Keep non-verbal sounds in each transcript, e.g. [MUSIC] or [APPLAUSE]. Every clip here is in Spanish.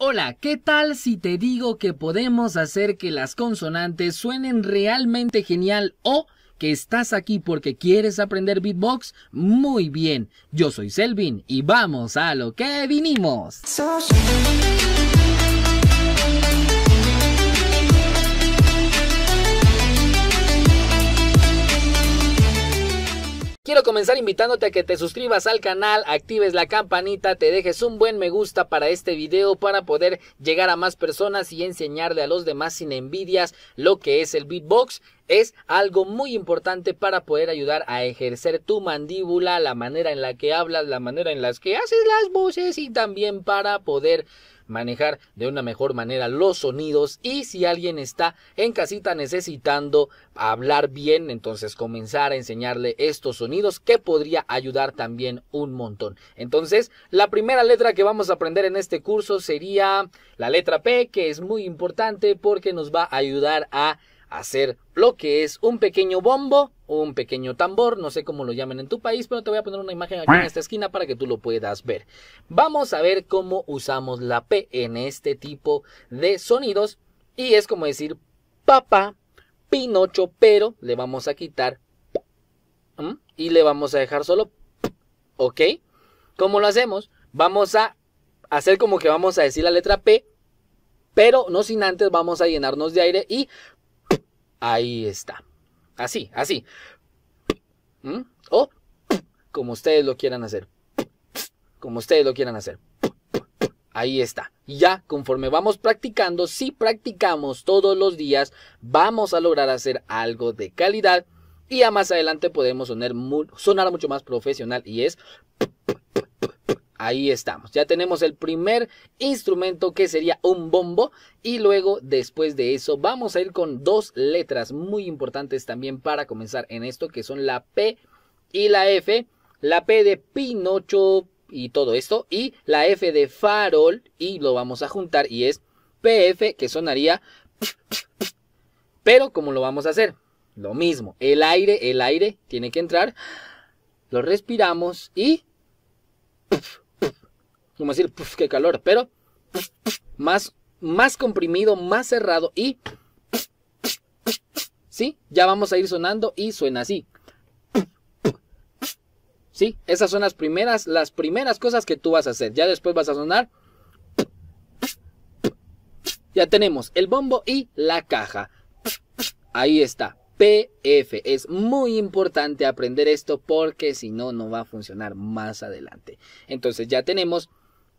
Hola, ¿qué tal si te digo que podemos hacer que las consonantes suenen realmente genial o que estás aquí porque quieres aprender beatbox? Muy bien, yo soy Selvin y vamos a lo que vinimos. comenzar invitándote a que te suscribas al canal, actives la campanita, te dejes un buen me gusta para este video para poder llegar a más personas y enseñarle a los demás sin envidias lo que es el beatbox es algo muy importante para poder ayudar a ejercer tu mandíbula, la manera en la que hablas, la manera en la que haces las voces y también para poder manejar de una mejor manera los sonidos y si alguien está en casita necesitando hablar bien, entonces comenzar a enseñarle estos sonidos que podría ayudar también un montón. Entonces, la primera letra que vamos a aprender en este curso sería la letra P, que es muy importante porque nos va a ayudar a hacer lo que es un pequeño bombo o un pequeño tambor, no sé cómo lo llaman en tu país, pero te voy a poner una imagen aquí en esta esquina para que tú lo puedas ver. Vamos a ver cómo usamos la P en este tipo de sonidos y es como decir papá, Pinocho, pero le vamos a quitar y le vamos a dejar solo, ¿ok? ¿Cómo lo hacemos? Vamos a hacer como que vamos a decir la letra P, pero no sin antes vamos a llenarnos de aire y Ahí está. Así, así. ¿Mm? O como ustedes lo quieran hacer. Como ustedes lo quieran hacer. Ahí está. Ya conforme vamos practicando, si practicamos todos los días, vamos a lograr hacer algo de calidad y ya más adelante podemos sonar mucho más profesional y es ahí estamos. Ya tenemos el primer instrumento que sería un bombo y luego después de eso vamos a ir con dos letras muy importantes también para comenzar en esto que son la P y la F. La P de Pinocho y todo esto y la F de farol y lo vamos a juntar y es PF que sonaría pero como lo vamos a hacer lo mismo el aire el aire tiene que entrar lo respiramos y como decir, qué calor, pero más, más comprimido, más cerrado y... ¿Sí? Ya vamos a ir sonando y suena así. ¿Sí? Esas son las primeras, las primeras cosas que tú vas a hacer. Ya después vas a sonar. Ya tenemos el bombo y la caja. Ahí está. PF. Es muy importante aprender esto porque si no, no va a funcionar más adelante. Entonces ya tenemos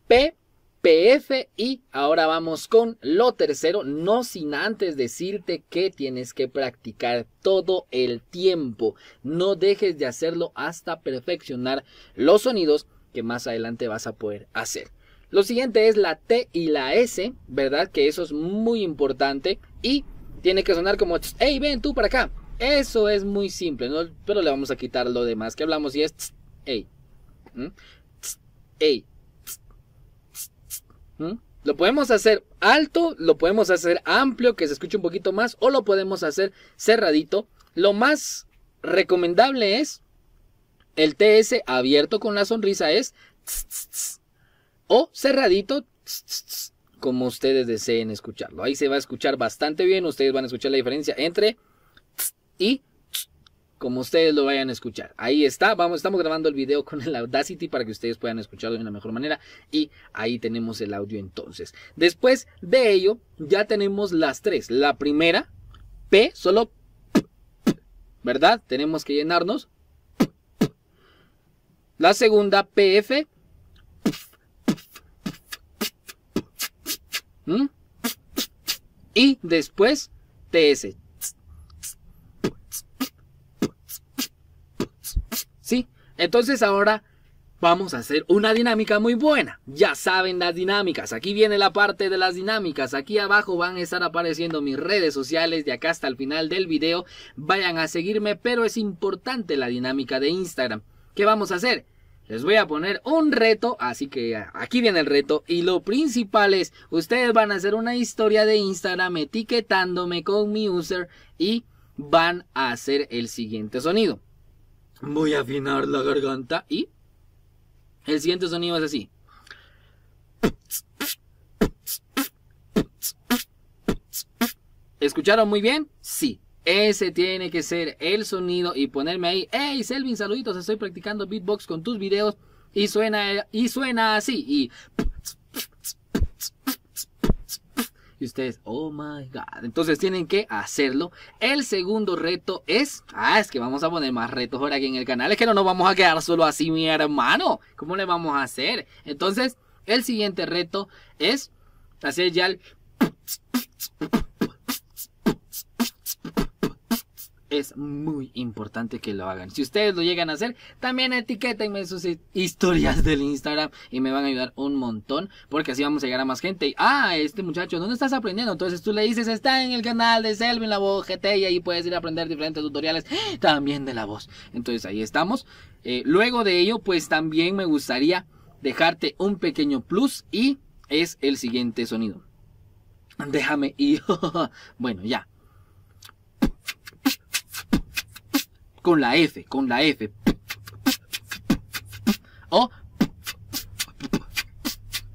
P, PF y ahora vamos con lo tercero, no sin antes decirte que tienes que practicar todo el tiempo, no dejes de hacerlo hasta perfeccionar los sonidos que más adelante vas a poder hacer. Lo siguiente es la T y la S, ¿verdad? Que eso es muy importante y tiene que sonar como, hey, ven tú para acá. Eso es muy simple, ¿no? pero le vamos a quitar lo demás que hablamos y es, hey, hey, lo podemos hacer alto, lo podemos hacer amplio, que se escuche un poquito más, o lo podemos hacer cerradito. Lo más recomendable es el TS abierto con la sonrisa es o cerradito como ustedes deseen escucharlo. Ahí se va a escuchar bastante bien, ustedes van a escuchar la diferencia entre y como ustedes lo vayan a escuchar. Ahí está, vamos, estamos grabando el video con el Audacity para que ustedes puedan escucharlo de una mejor manera y ahí tenemos el audio entonces. Después de ello, ya tenemos las tres. La primera, P, solo, ¿verdad? Tenemos que llenarnos. la segunda, PF. Y después, TS. ¿sí? Entonces ahora vamos a hacer una dinámica muy buena. Ya saben las dinámicas. Aquí viene la parte de las dinámicas. Aquí abajo van a estar apareciendo mis redes sociales de acá hasta el final del video. Vayan a seguirme, pero es importante la dinámica de Instagram. ¿Qué vamos a hacer? Les voy a poner un reto, así que aquí viene el reto. Y lo principal es, ustedes van a hacer una historia de Instagram etiquetándome con mi user y van a hacer el siguiente sonido. Voy a afinar la garganta y el siguiente sonido es así. ¿Escucharon muy bien? Sí. Ese tiene que ser el sonido y ponerme ahí, hey Selvin, saluditos, estoy practicando beatbox con tus videos y suena, y suena así. Y Y ustedes, oh my god. Entonces tienen que hacerlo. El segundo reto es. Ah, es que vamos a poner más retos ahora aquí en el canal. Es que no nos vamos a quedar solo así, mi hermano. ¿Cómo le vamos a hacer? Entonces, el siguiente reto es hacer ya el. es muy importante que lo hagan. Si ustedes lo llegan a hacer, también etiquetenme sus historias del Instagram y me van a ayudar un montón porque así vamos a llegar a más gente. ah, este muchacho, ¿dónde estás aprendiendo? Entonces tú le dices, está en el canal de Selvin La Voz GT y ahí puedes ir a aprender diferentes tutoriales [GASPS] también de la voz. Entonces ahí estamos. Eh, luego de ello, pues también me gustaría dejarte un pequeño plus y es el siguiente sonido. Déjame y [LAUGHS] bueno, ya. con la F, con la F. O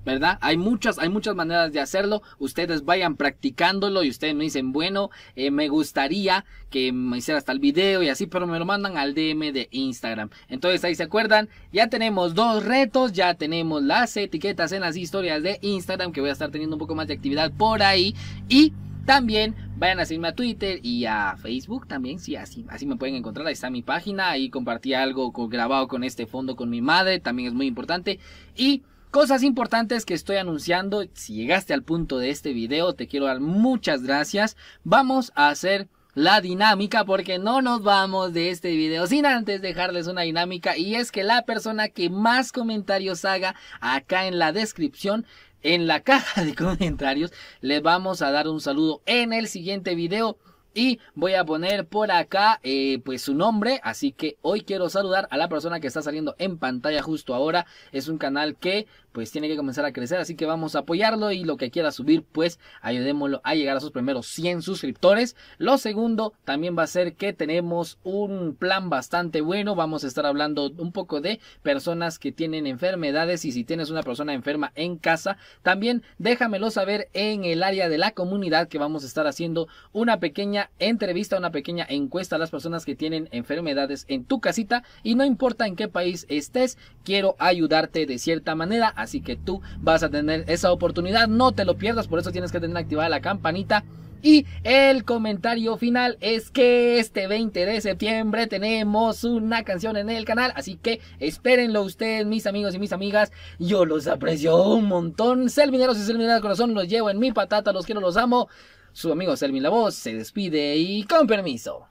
¿verdad? Hay muchas, hay muchas maneras de hacerlo. Ustedes vayan practicándolo y ustedes me dicen, bueno, eh, me gustaría que me hiciera hasta el video y así, pero me lo mandan al DM de Instagram. Entonces ahí se acuerdan, ya tenemos dos retos, ya tenemos las etiquetas en las historias de Instagram, que voy a estar teniendo un poco más de actividad por ahí y también vayan a seguirme a Twitter y a Facebook también, si así, así me pueden encontrar, ahí está mi página, ahí compartí algo grabado con este fondo con mi madre, también es muy importante. Y cosas importantes que estoy anunciando, si llegaste al punto de este video, te quiero dar muchas gracias. Vamos a hacer la dinámica porque no nos vamos de este video sin antes dejarles una dinámica y es que la persona que más comentarios haga acá en la descripción en la caja de comentarios. Les vamos a dar un saludo en el siguiente video. Y voy a poner por acá eh, pues su nombre. Así que hoy quiero saludar a la persona que está saliendo en pantalla justo ahora. Es un canal que pues tiene que comenzar a crecer, así que vamos a apoyarlo y lo que quiera subir, pues ayudémoslo a llegar a sus primeros 100 suscriptores. Lo segundo también va a ser que tenemos un plan bastante bueno, vamos a estar hablando un poco de personas que tienen enfermedades y si tienes una persona enferma en casa, también déjamelo saber en el área de la comunidad que vamos a estar haciendo una pequeña entrevista, una pequeña encuesta a las personas que tienen enfermedades en tu casita y no importa en qué país estés, quiero ayudarte de cierta manera Así que tú vas a tener esa oportunidad, no te lo pierdas, por eso tienes que tener activada la campanita. Y el comentario final es que este 20 de septiembre tenemos una canción en el canal, así que espérenlo ustedes, mis amigos y mis amigas. Yo los aprecio un montón. Selvineros y Selvineras Corazón los llevo en mi patata, los quiero, los amo. Su amigo Selvin La Voz se despide y con permiso.